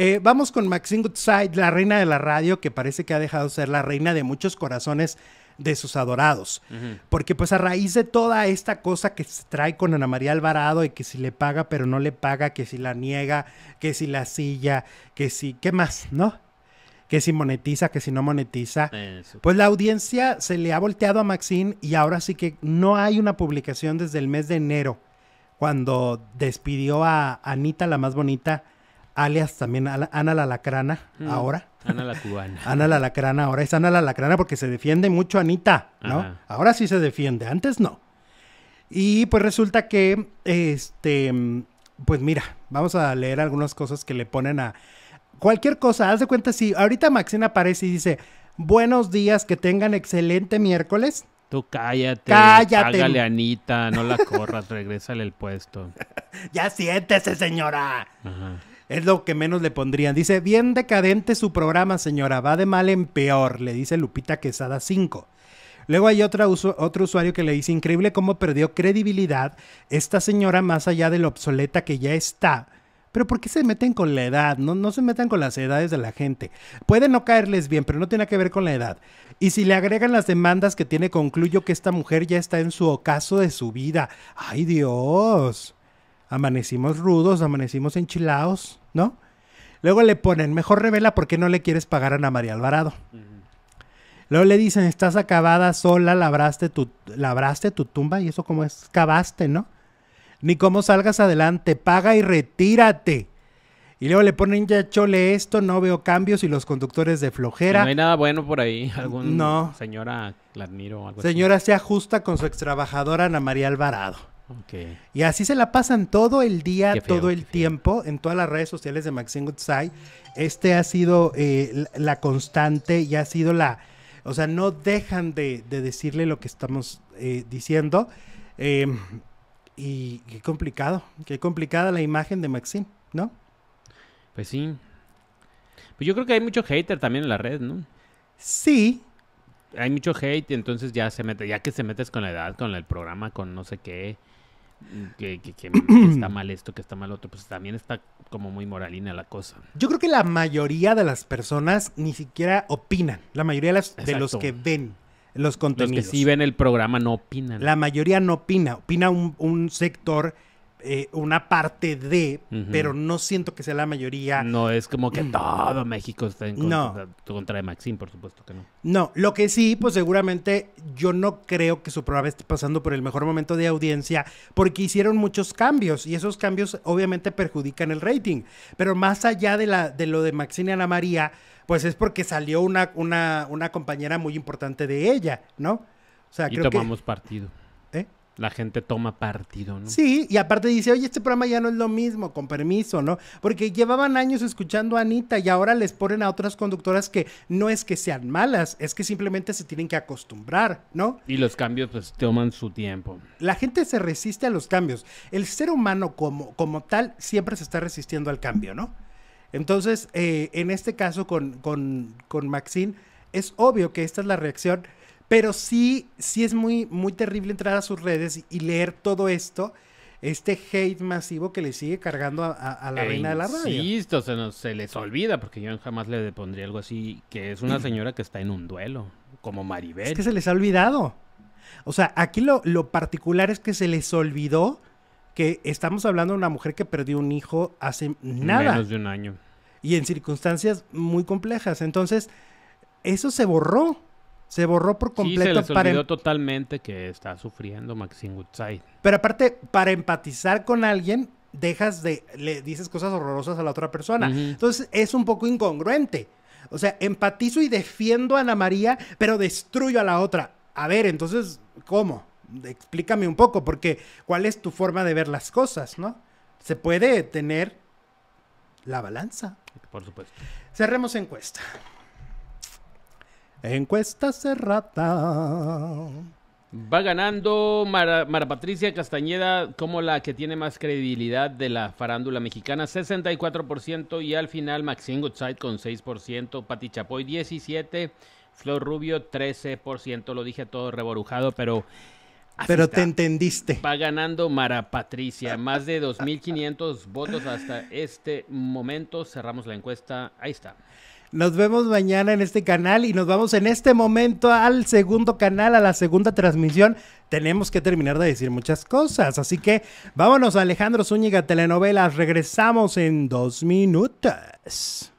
Eh, vamos con Maxine Goodside, la reina de la radio, que parece que ha dejado de ser la reina de muchos corazones de sus adorados. Porque pues a raíz de toda esta cosa que se trae con Ana María Alvarado y que si le paga pero no le paga, que si la niega, que si la silla, que si, ¿qué más? ¿No? Que si monetiza, que si no monetiza. Pues la audiencia se le ha volteado a Maxine y ahora sí que no hay una publicación desde el mes de enero, cuando despidió a Anita, la más bonita, alias también Ana la Lacrana mm. ahora. Ana la Cubana. Ana la Lacrana ahora es Ana la Lacrana porque se defiende mucho Anita, ¿no? Ahora sí se defiende, antes no. Y pues resulta que, este, pues mira, vamos a leer algunas cosas que le ponen a cualquier cosa. Haz de cuenta si ahorita Maxine aparece y dice, buenos días, que tengan excelente miércoles. Tú cállate. Cállate. Hágale, Anita, no la corras, regrésale el puesto. ya siéntese, señora. Ajá. Es lo que menos le pondrían. Dice, bien decadente su programa, señora. Va de mal en peor, le dice Lupita Quesada 5. Luego hay otra otro usuario que le dice, increíble cómo perdió credibilidad esta señora más allá de lo obsoleta que ya está. Pero ¿por qué se meten con la edad? No, no se metan con las edades de la gente. Puede no caerles bien, pero no tiene que ver con la edad. Y si le agregan las demandas que tiene, concluyo que esta mujer ya está en su ocaso de su vida. ¡Ay Dios! amanecimos rudos, amanecimos enchilados, ¿no? Luego le ponen, mejor revela por qué no le quieres pagar a Ana María Alvarado. Luego le dicen, estás acabada sola, labraste tu, tu tumba y eso como es, cavaste, ¿no? Ni cómo salgas adelante, paga y retírate. Y luego le ponen, ya chole esto, no veo cambios y los conductores de flojera. No hay nada bueno por ahí, algún no. señora Clarniro o algo Señora se ajusta con su ex trabajadora Ana María Alvarado. Y así se la pasan todo el día, todo el tiempo, en todas las redes sociales de Maxine Goodside. Este ha sido eh, la constante y ha sido la... O sea, no dejan de, decirle lo que estamos eh, diciendo. Em, y qué complicado, qué complicada la imagen de Maxine, ¿no? Pues sí. Pues yo creo que hay mucho hater también en la red, ¿no? Sí, hay mucho hate, entonces ya se mete, ya que se metes con la edad, con el programa, con no sé qué, que, está mal esto, que está mal otro, pues también está como muy moralina la cosa. Yo creo que la mayoría de las personas ni siquiera opinan, la mayoría de, las, de los que ven los contenidos. Los que sí ven el programa no opinan. La mayoría no opina, opina un sector eh, una parte de, pero no siento que sea la mayoría. No es como que mm. todo México está en contra, de Maxim, por supuesto que no. No, lo que sí, pues seguramente yo no creo que su programa esté pasando por el mejor momento de audiencia, porque hicieron muchos cambios y esos cambios obviamente perjudican el rating. Pero más allá de, la, de lo de Maxine y Ana María, pues es porque salió una, una, una compañera muy importante de ella, ¿no? O sea, y tomamos partido. ¿Eh? la gente toma partido, ¿no? Sí, y aparte dice, oye, este programa ya no es lo mismo, con permiso, ¿no? Porque llevaban años escuchando a Anita y ahora les ponen a otras conductoras que no es que sean malas, es que simplemente se tienen que acostumbrar, ¿no? Y los cambios pues toman su tiempo. La gente se resiste a los cambios. El ser humano como, como tal siempre se está resistiendo al cambio, ¿no? Entonces, eh, en este caso con, con Maxine, es obvio que esta es la reacción pero sí, sí es muy, muy terrible entrar a sus redes y leer todo esto, este hate masivo que le sigue cargando a, la reina de la radio. Insisto, se, se les olvida, porque yo jamás le pondría algo así, que es una señora que está en un duelo, como Maribel. Es que se les ha olvidado. O sea, aquí lo, lo particular es que se les olvidó que estamos hablando de una mujer que perdió un hijo hace nada. Menos de un año. Y en circunstancias muy complejas. Entonces, eso se borró. Se borró por completo. Sí, se em- totalmente que está sufriendo Maxine Woodside. Pero aparte, para empatizar con alguien, dejas de, le dices cosas horrorosas a la otra persona. Entonces es un poco incongruente. O sea, empatizo y defiendo a Ana María, pero destruyo a la otra. A ver, entonces, ¿cómo? Explícame un poco, porque ¿cuál es tu forma de ver las cosas, no? Se puede tener la balanza. Por supuesto. Cerremos encuesta. Encuesta Cerrata. Va ganando Mara, Patricia Castañeda como la que tiene más credibilidad de la farándula mexicana, 64%, y al final Maxine Goodside con 6%, Pati Chapoy 17%, Flor Rubio 13%, lo dije todo reborujado, pero... Pero te entendiste. Va ganando Mara Patricia, más de 2.500 votos hasta este momento, cerramos la encuesta, ahí está. Nos vemos mañana en este canal y nos vamos en este momento al segundo canal, a la segunda transmisión. Tenemos que terminar de decir muchas cosas, así que vámonos Alejandro Zúñiga Telenovelas. Regresamos en dos minutos.